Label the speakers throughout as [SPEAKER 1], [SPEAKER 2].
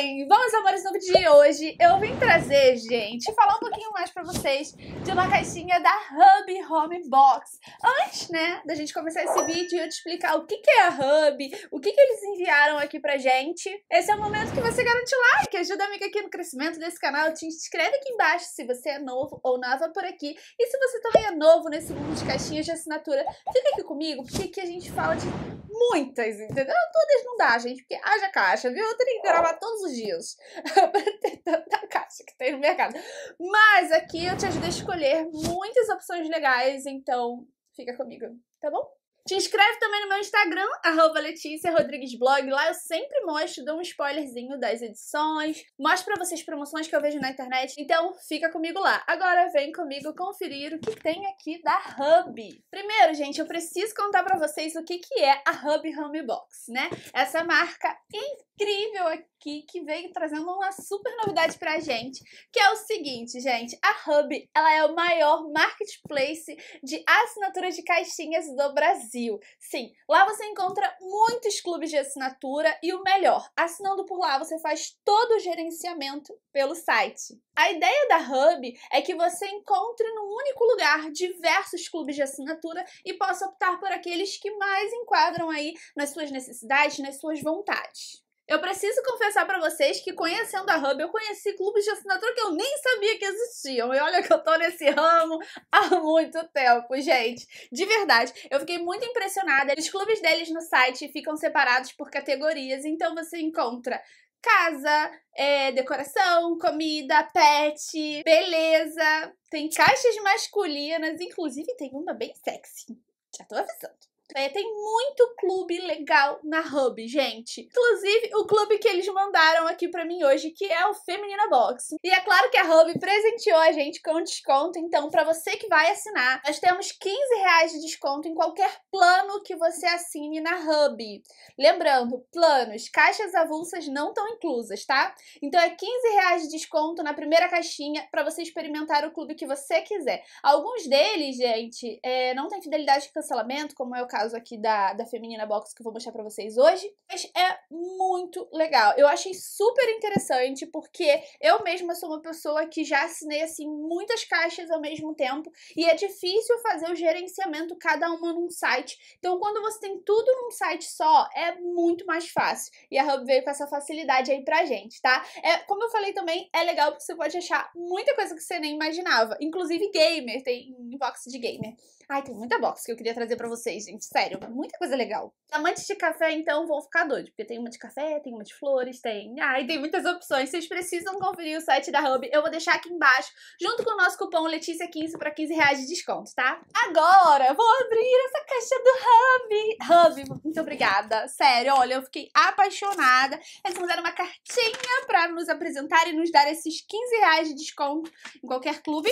[SPEAKER 1] bem? Vamos, amores, no vídeo de hoje eu vim trazer, gente, falar um pouquinho mais pra vocês de uma caixinha da Hub Home Box. Antes, né, da gente começar esse vídeo e eu te explicar o que, que é a Hub, o que, que eles enviaram aqui pra gente, esse é o momento que você garante like, ajuda a amiga aqui no crescimento desse canal, te inscreve aqui embaixo se você é novo ou nova por aqui. E se você também é novo nesse mundo de caixinhas de assinatura, fica aqui comigo, porque aqui a gente fala de muitas, entendeu? Todas não dá, gente, porque haja caixa, viu? Eu tenho que gravar todos os os dias para ter tanta caixa que tem no mercado. Mas aqui eu te ajudo a escolher muitas opções legais, então fica comigo, tá bom? Te inscreve também no meu Instagram, arroba Letícia Rodrigues Blog. Lá eu sempre mostro, dou um spoilerzinho das edições, mostro pra vocês promoções que eu vejo na internet. Então, fica comigo lá. Agora vem comigo conferir o que tem aqui da Hub. Primeiro, gente, eu preciso contar pra vocês o que, que é a Hub Home Box, né? Essa marca incrível aqui que veio trazendo uma super novidade pra gente, que é o seguinte, gente. A Hub, ela é o maior marketplace de assinatura de caixinhas do Brasil. Brasil. Sim, lá você encontra muitos clubes de assinatura e o melhor, assinando por lá você faz todo o gerenciamento pelo site. A ideia da Hub é que você encontre num único lugar diversos clubes de assinatura e possa optar por aqueles que mais enquadram aí nas suas necessidades, nas suas vontades. Eu preciso confessar para vocês que conhecendo a Hub, eu conheci clubes de assinatura que eu nem sabia que existiam. E olha que eu tô nesse ramo há muito tempo, gente. De verdade, eu fiquei muito impressionada. Os clubes deles no site ficam separados por categorias, então você encontra casa, é, decoração, comida, pet, beleza. Tem caixas masculinas, inclusive tem uma bem sexy. Já tô avisando. É, tem muito clube legal na Hub, gente. Inclusive, o clube que eles mandaram aqui para mim hoje, que é o Feminina Box. E é claro que a Hub presenteou a gente com desconto, então para você que vai assinar, nós temos 15 reais de desconto em qualquer plano que você assine na Hub. Lembrando, planos, caixas avulsas não estão inclusas, tá? Então é 15 reais de desconto na primeira caixinha para você experimentar o clube que você quiser. Alguns deles, gente, é, não tem fidelidade de cancelamento, como é o caso caso aqui da, da Feminina Box que eu vou mostrar pra vocês hoje. Mas é muito legal. Eu achei super interessante porque eu mesma sou uma pessoa que já assinei, assim, muitas caixas ao mesmo tempo e é difícil fazer o gerenciamento cada uma num site. Então, quando você tem tudo num site só, é muito mais fácil. E a Hub veio com essa facilidade aí pra gente, tá? É, como eu falei também, é legal porque você pode achar muita coisa que você nem imaginava. Inclusive gamer, tem inbox de gamer. Ai, tem muita box que eu queria trazer pra vocês, gente. Sério, muita coisa legal. Amantes de café, então, vão ficar doidos. Porque tem uma de café, tem uma de flores, tem... Ai, tem muitas opções. Vocês precisam conferir o site da Hub. Eu vou deixar aqui embaixo, junto com o nosso cupom Letícia15 pra 15 reais de desconto, tá? Agora, vou abrir essa caixa do Hub. Hub, muito obrigada. Sério, olha, eu fiquei apaixonada. Eles mandaram uma cartinha pra nos apresentar e nos dar esses 15 reais de desconto em qualquer clube.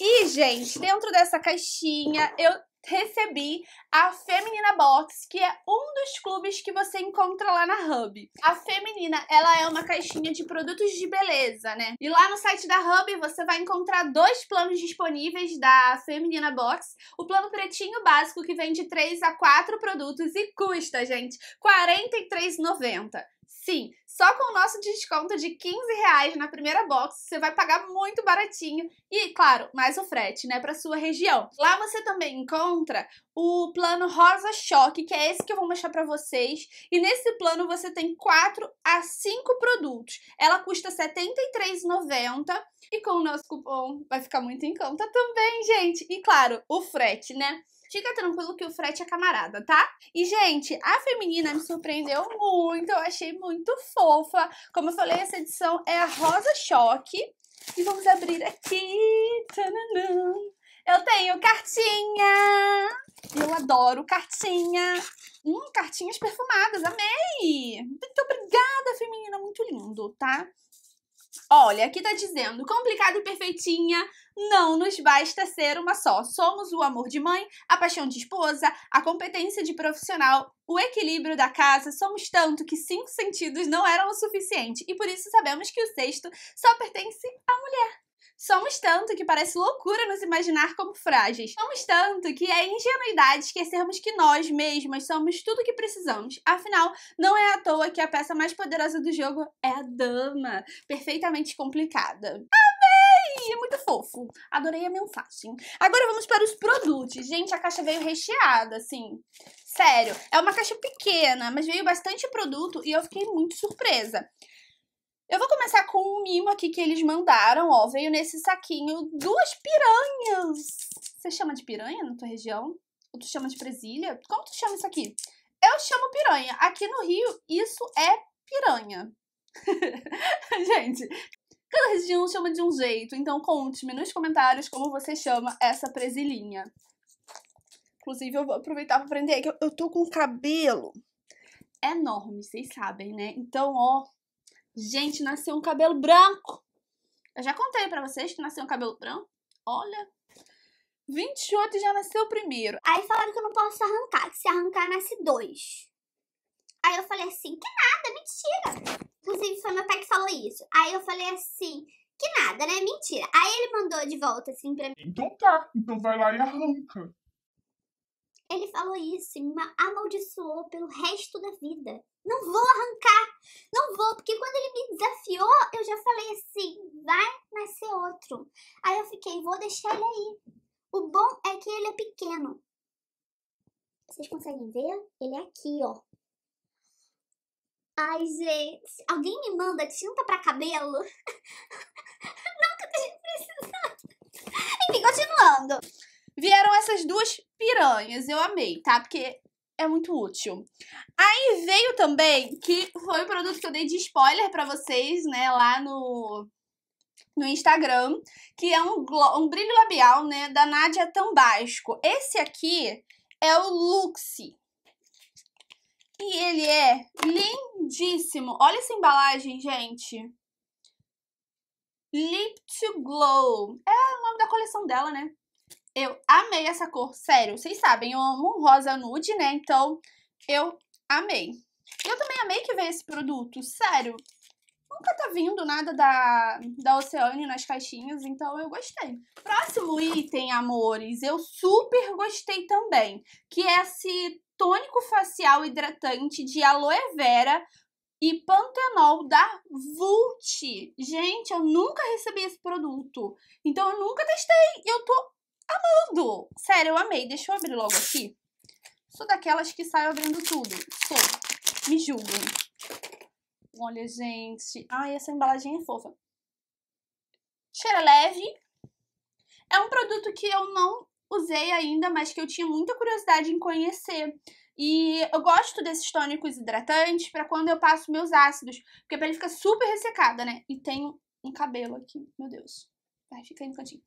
[SPEAKER 1] E, gente, dentro dessa caixinha eu recebi a Feminina Box, que é um dos clubes que você encontra lá na Hub. A Feminina, ela é uma caixinha de produtos de beleza, né? E lá no site da Hub você vai encontrar dois planos disponíveis da Feminina Box. O plano pretinho básico que vende 3 a 4 produtos e custa, gente, R$ 43,90. Sim, só com o nosso desconto de 15 reais na primeira box, você vai pagar muito baratinho e, claro, mais o frete, né, para sua região. Lá você também encontra o plano Rosa Choque, que é esse que eu vou mostrar para vocês, e nesse plano você tem 4 a 5 produtos. Ela custa R$ 73,90 e com o nosso cupom vai ficar muito em conta também, gente. E claro, o frete, né? Fica tranquilo que o frete é camarada, tá? E, gente, a feminina me surpreendeu muito, eu achei muito fofa. Como eu falei, essa edição é a Rosa Choque. E vamos abrir aqui. Tananã. Eu tenho cartinha! Eu adoro cartinha! Hum, cartinhas perfumadas, amei! Muito obrigada, feminina, muito lindo, tá? Olha, aqui tá dizendo, complicada e perfeitinha, não nos basta ser uma só. Somos o amor de mãe, a paixão de esposa, a competência de profissional, o equilíbrio da casa. Somos tanto que cinco sentidos não eram o suficiente e por isso sabemos que o sexto só pertence à mulher. Somos tanto que parece loucura nos imaginar como frágeis. Somos tanto que é ingenuidade esquecermos que nós mesmas somos tudo o que precisamos. Afinal, não é à toa que a peça mais poderosa do jogo é a dama, perfeitamente complicada. Amei! É muito fofo. Adorei a mensagem. Agora vamos para os produtos. Gente, a caixa veio recheada, assim. Sério, é uma caixa pequena, mas veio bastante produto e eu fiquei muito surpresa. Eu vou começar com um mimo aqui que eles mandaram, ó. Veio nesse saquinho duas piranhas. Você chama de piranha na tua região? Ou tu chama de presilha? Como tu chama isso aqui? Eu chamo piranha. Aqui no Rio, isso é piranha. Gente, cada região chama de um jeito, então conte-me nos comentários como você chama essa presilhinha. Inclusive, eu vou aproveitar para aprender que eu, eu tô com um cabelo enorme, vocês sabem, né? Então, ó, Gente, nasceu um cabelo branco. Eu já contei pra vocês que nasceu um cabelo branco. Olha. 28 já nasceu o primeiro. Aí falaram que eu não posso arrancar, que se arrancar nasce dois. Aí eu falei assim, que nada, mentira. Inclusive foi meu pai que falou isso. Aí eu falei assim, que nada, né? Mentira. Aí ele mandou de volta assim pra mim. Então tá, então vai lá e arranca. Ele falou isso e me amaldiçoou pelo resto da vida. Não vou arrancar. Não vou, porque quando ele me desafiou, eu já falei assim, vai nascer outro. Aí eu fiquei, vou deixar ele aí. O bom é que ele é pequeno. Vocês conseguem ver? Ele é aqui, ó. Ai, gente, alguém me manda tinta pra cabelo? Não que eu Enfim, continuando. Vieram essas duas piranhas, eu amei, tá? Porque é muito útil. Aí veio também, que foi o produto que eu dei de spoiler para vocês, né, lá no, no Instagram, que é um, um brilho labial, né, da Nadia Tambasco. Esse aqui é o Luxe. E ele é lindíssimo. Olha essa embalagem, gente. Lip to Glow. É o nome da coleção dela, né? Eu amei essa cor, sério. Vocês sabem, eu amo rosa nude, né? Então, eu amei. Eu também amei que veio esse produto, sério. Nunca tá vindo nada da, da Oceane nas caixinhas, então eu gostei. Próximo item, amores, eu super gostei também, que é esse tônico facial hidratante de aloe vera e pantenol da Vult. Gente, eu nunca recebi esse produto, então eu nunca testei e eu tô Amando! Sério, eu amei. Deixa eu abrir logo aqui. Sou daquelas que saio abrindo tudo. Sou. Me julguem. Olha, gente. Ai, essa embalagem é fofa. Cheira leve. É um produto que eu não usei ainda, mas que eu tinha muita curiosidade em conhecer. E eu gosto desses tônicos hidratantes para quando eu passo meus ácidos, porque a pele fica super ressecada, né? E tenho um cabelo aqui, meu Deus. Vai, fica aí no cantinho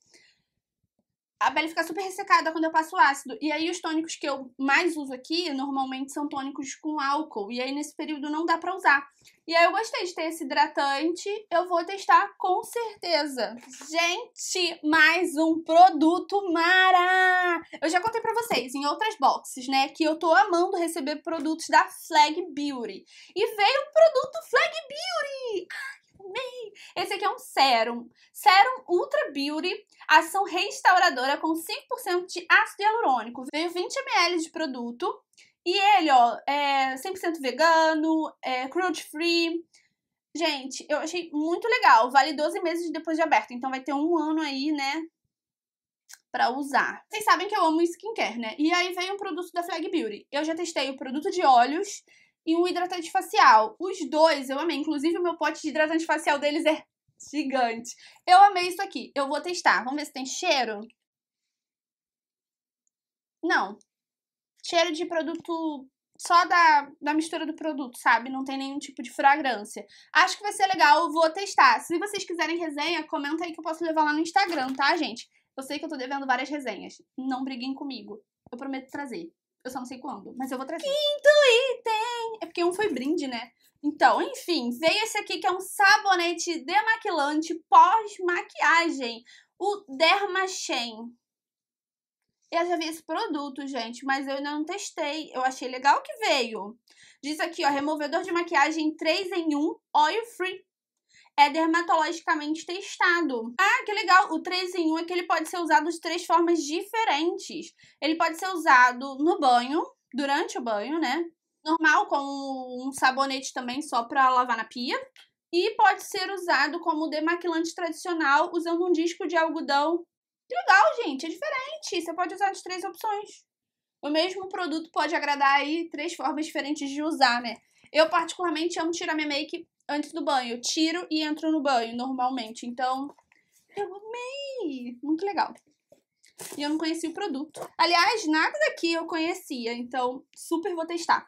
[SPEAKER 1] a pele fica super ressecada quando eu passo ácido. E aí, os tônicos que eu mais uso aqui, normalmente são tônicos com álcool. E aí, nesse período, não dá pra usar. E aí, eu gostei de ter esse hidratante. Eu vou testar com certeza. Gente, mais um produto Mara! Eu já contei pra vocês em outras boxes, né? Que eu tô amando receber produtos da Flag Beauty. E veio o produto Flag Beauty! amei! Esse aqui é um sérum. Sérum Ultra Beauty, ação restauradora com 5% de ácido hialurônico. Veio 20 ml de produto. E ele, ó, é 100% vegano, é cruelty free. Gente, eu achei muito legal. Vale 12 meses depois de aberto. Então vai ter um ano aí, né? Pra usar. Vocês sabem que eu amo skincare, né? E aí veio um produto da Flag Beauty. Eu já testei o produto de olhos e um hidratante facial. Os dois eu amei, inclusive o meu pote de hidratante facial deles é gigante. Eu amei isso aqui. Eu vou testar. Vamos ver se tem cheiro. Não. Cheiro de produto só da, da mistura do produto, sabe? Não tem nenhum tipo de fragrância. Acho que vai ser legal, vou testar. Se vocês quiserem resenha, comenta aí que eu posso levar lá no Instagram, tá, gente? Eu sei que eu tô devendo várias resenhas. Não briguem comigo. Eu prometo trazer. Eu só não sei quando, mas eu vou trazer. Quinto item! É porque um foi brinde, né? Então, enfim, veio esse aqui que é um sabonete demaquilante pós-maquiagem, o Dermachen. Eu já vi esse produto, gente, mas eu ainda não testei. Eu achei legal que veio. Diz aqui, ó, removedor de maquiagem 3 em 1, oil free é dermatologicamente testado. Ah, que legal! O 3 em 1 é que ele pode ser usado de três formas diferentes. Ele pode ser usado no banho, durante o banho, né? Normal, com um sabonete também só para lavar na pia. E pode ser usado como demaquilante tradicional usando um disco de algodão. Que legal, gente! É diferente! Você pode usar as três opções. O mesmo produto pode agradar aí três formas diferentes de usar, né? Eu, particularmente, amo tirar minha make antes do banho. Tiro e entro no banho normalmente. Então, eu amei! Muito legal. E eu não conheci o produto. Aliás, nada daqui eu conhecia, então super vou testar.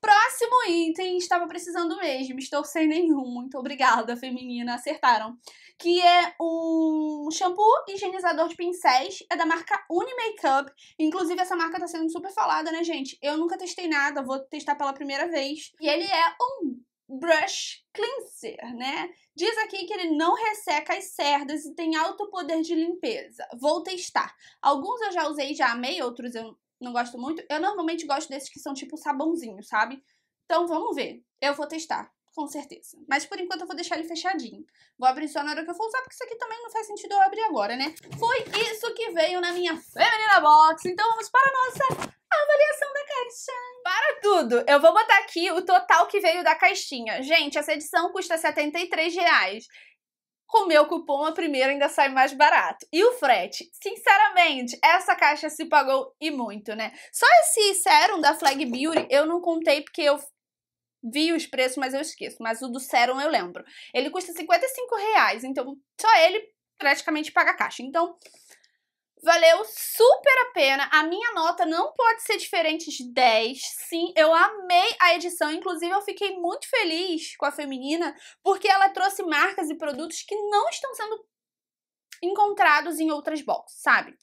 [SPEAKER 1] Próximo item, estava precisando mesmo, estou sem nenhum, muito obrigada, feminina, acertaram. Que é um shampoo higienizador de pincéis, é da marca Uni Makeup. Inclusive, essa marca tá sendo super falada, né, gente? Eu nunca testei nada, vou testar pela primeira vez. E ele é um brush cleanser, né? Diz aqui que ele não resseca as cerdas e tem alto poder de limpeza. Vou testar. Alguns eu já usei, já amei, outros eu não gosto muito. Eu normalmente gosto desses que são tipo sabãozinho, sabe? Então vamos ver. Eu vou testar, com certeza. Mas por enquanto eu vou deixar ele fechadinho. Vou abrir só na hora que eu for usar, porque isso aqui também não faz sentido eu abrir agora, né? Foi isso que veio na minha Feminina Box. Então vamos para a nossa avaliação da caixa. Para tudo! Eu vou botar aqui o total que veio da caixinha. Gente, essa edição custa 73 reais. Com meu cupom, a primeira ainda sai mais barato. E o frete? Sinceramente, essa caixa se pagou e muito, né? Só esse serum da Flag Beauty eu não contei porque eu vi os preços, mas eu esqueço. Mas o do serum eu lembro. Ele custa 55 reais, então só ele praticamente paga a caixa. Então, Valeu super a pena. A minha nota não pode ser diferente de 10. Sim, eu amei a edição. Inclusive, eu fiquei muito feliz com a feminina, porque ela trouxe marcas e produtos que não estão sendo encontrados em outras boxes, sabe?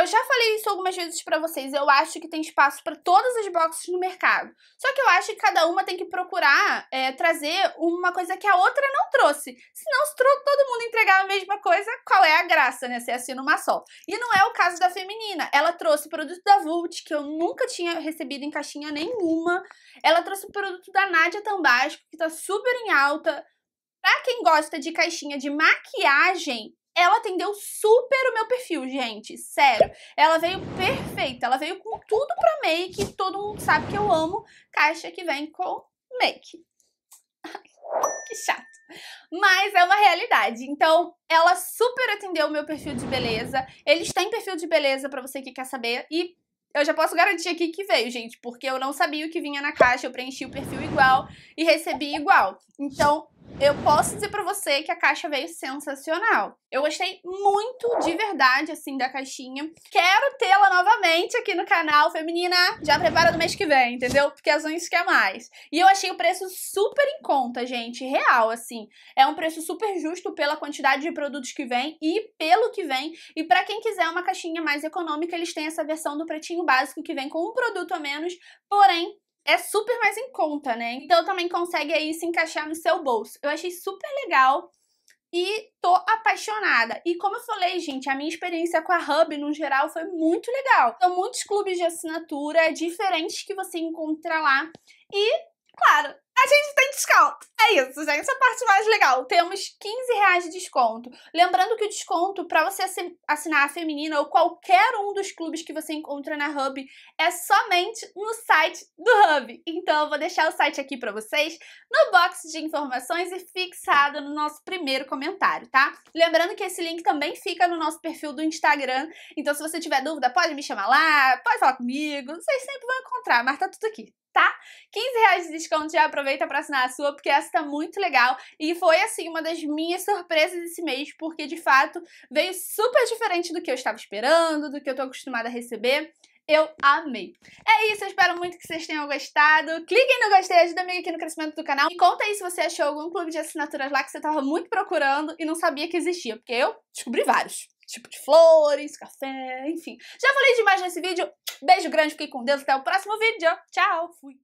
[SPEAKER 1] Eu já falei isso algumas vezes para vocês, eu acho que tem espaço para todas as boxes no mercado. Só que eu acho que cada uma tem que procurar é, trazer uma coisa que a outra não trouxe. Senão, se todo mundo entregar a mesma coisa, qual é a graça, né? Se assina uma só. E não é o caso da feminina. Ela trouxe produto da Vult, que eu nunca tinha recebido em caixinha nenhuma. Ela trouxe o produto da Nádia Tambasco, que tá super em alta. Pra quem gosta de caixinha de maquiagem, ela atendeu super o meu perfil, gente. Sério. Ela veio perfeita. Ela veio com tudo pra make. Todo mundo sabe que eu amo caixa que vem com make. que chato. Mas é uma realidade. Então, ela super atendeu o meu perfil de beleza. Eles têm perfil de beleza para você que quer saber. E eu já posso garantir aqui que veio, gente, porque eu não sabia o que vinha na caixa, eu preenchi o perfil igual e recebi igual. Então, eu posso dizer para você que a caixa veio sensacional. Eu gostei muito de verdade, assim, da caixinha. Quero tê-la novamente aqui no canal, feminina. Já prepara do mês que vem, entendeu? Porque as unhas quer mais. E eu achei o preço super em conta, gente. Real, assim. É um preço super justo pela quantidade de produtos que vem e pelo que vem. E para quem quiser uma caixinha mais econômica, eles têm essa versão do pretinho básico que vem com um produto a menos, porém é super mais em conta, né? Então também consegue aí se encaixar no seu bolso. Eu achei super legal e tô apaixonada. E como eu falei, gente, a minha experiência com a Hub no geral foi muito legal. São então, muitos clubes de assinatura diferentes que você encontra lá e claro, a gente tem desconto. É isso, gente. A parte mais legal. Temos 15 reais de desconto. Lembrando que o desconto para você assinar a Feminina ou qualquer um dos clubes que você encontra na Hub é somente no site do Hub. Então eu vou deixar o site aqui para vocês no box de informações e fixado no nosso primeiro comentário, tá? Lembrando que esse link também fica no nosso perfil do Instagram. Então se você tiver dúvida, pode me chamar lá, pode falar comigo. Vocês sempre vão encontrar, mas tá tudo aqui tá? 15 reais de desconto, já aproveita para assinar a sua, porque essa tá muito legal. E foi, assim, uma das minhas surpresas esse mês, porque, de fato, veio super diferente do que eu estava esperando, do que eu tô acostumada a receber. Eu amei. É isso, eu espero muito que vocês tenham gostado. Cliquem no gostei, ajuda amigo aqui no crescimento do canal. E conta aí se você achou algum clube de assinaturas lá que você tava muito procurando e não sabia que existia, porque eu descobri vários tipo de flores, café, enfim. Já falei demais nesse vídeo. Beijo grande, fiquei com Deus. Até o próximo vídeo. Tchau, fui.